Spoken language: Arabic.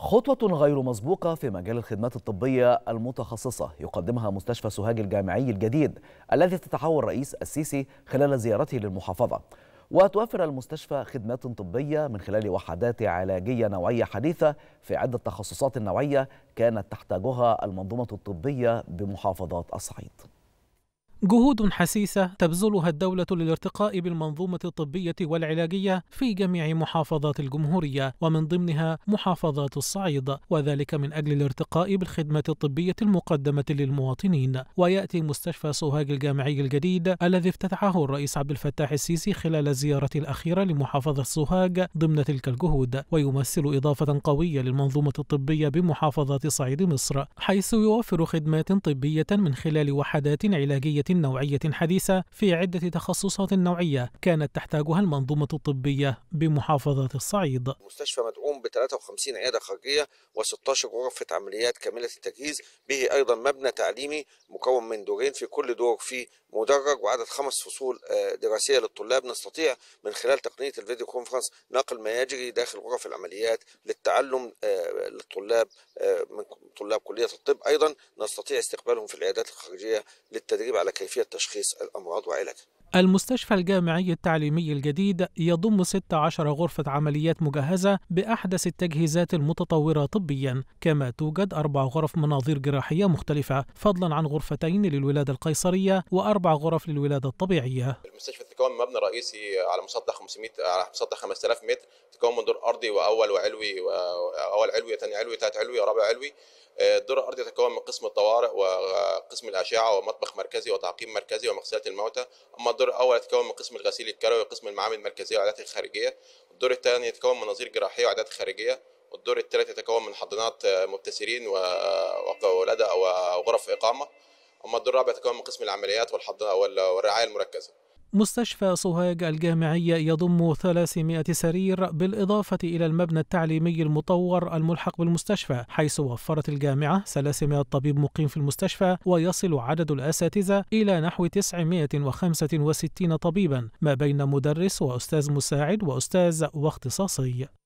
خطوة غير مسبوقة في مجال الخدمات الطبية المتخصصة يقدمها مستشفى سوهاج الجامعي الجديد الذي تتحول الرئيس السيسي خلال زيارته للمحافظة وتوفر المستشفى خدمات طبية من خلال وحدات علاجية نوعية حديثة في عدة تخصصات نوعية كانت تحتاجها المنظومة الطبية بمحافظات الصعيد جهود حسيسة تبذلها الدولة للارتقاء بالمنظومة الطبية والعلاجية في جميع محافظات الجمهورية ومن ضمنها محافظات الصعيد وذلك من أجل الارتقاء بالخدمة الطبية المقدمة للمواطنين ويأتي مستشفى سوهاج الجامعي الجديد الذي افتتحه الرئيس عبد الفتاح السيسي خلال الزيارة الأخيرة لمحافظة سوهاج ضمن تلك الجهود ويمثل إضافة قوية للمنظومة الطبية بمحافظات صعيد مصر حيث يوفر خدمات طبية من خلال وحدات علاجية نوعية حديثة في عدة تخصصات نوعية كانت تحتاجها المنظومة الطبية بمحافظة الصعيد مستشفى مدعوم ب 53 عيادة خارجية و16 غرفة عمليات كاملة التجهيز به أيضا مبنى تعليمي مكون من دورين في كل دور فيه مدرج وعدد خمس فصول آه، دراسية للطلاب نستطيع من خلال تقنية الفيديو كونفرنس نقل ما يجري داخل غرف العمليات للتعلم آه، للطلاب آه، من طلاب كلية الطب أيضا نستطيع استقبالهم في العيادات الخارجية للتدريب على كيفية تشخيص الأمراض وعلاجها المستشفى الجامعي التعليمي الجديد يضم 16 غرفة عمليات مجهزة بأحدث التجهيزات المتطورة طبيا كما توجد أربع غرف مناظير جراحية مختلفة فضلا عن غرفتين للولادة القيصرية وأربع غرف للولادة الطبيعية المستشفى بتتكون مبنى رئيسي على مسطح 500 على مسطح 5000 متر بتتكون من دور ارضي واول وعلوي اول علوي ثاني علوي ثالث علوي رابع علوي آه، الدور الارضي يتكون من قسم الطوارئ وقسم الاشعه ومطبخ مركزي وتعقيم مركزي ومغسله الموتى اما الدور الاول يتكون من قسم الغسيل الكروي وقسم المعامل المركزيه والعيادات الخارجيه الدور الثاني يتكون من نظير جراحيه وعادات خارجيه والدور الثالث يتكون من حضانات آه، مبتسرين وولادة وغرف إقامة أما الدور الرابع يتكون من قسم العمليات والرعاية المركزة مستشفى سوهاج الجامعية يضم 300 سرير بالإضافة إلى المبنى التعليمي المطور الملحق بالمستشفى حيث وفرت الجامعة 300 طبيب مقيم في المستشفى ويصل عدد الأساتذة إلى نحو 965 طبيبا ما بين مدرس وأستاذ مساعد وأستاذ واختصاصي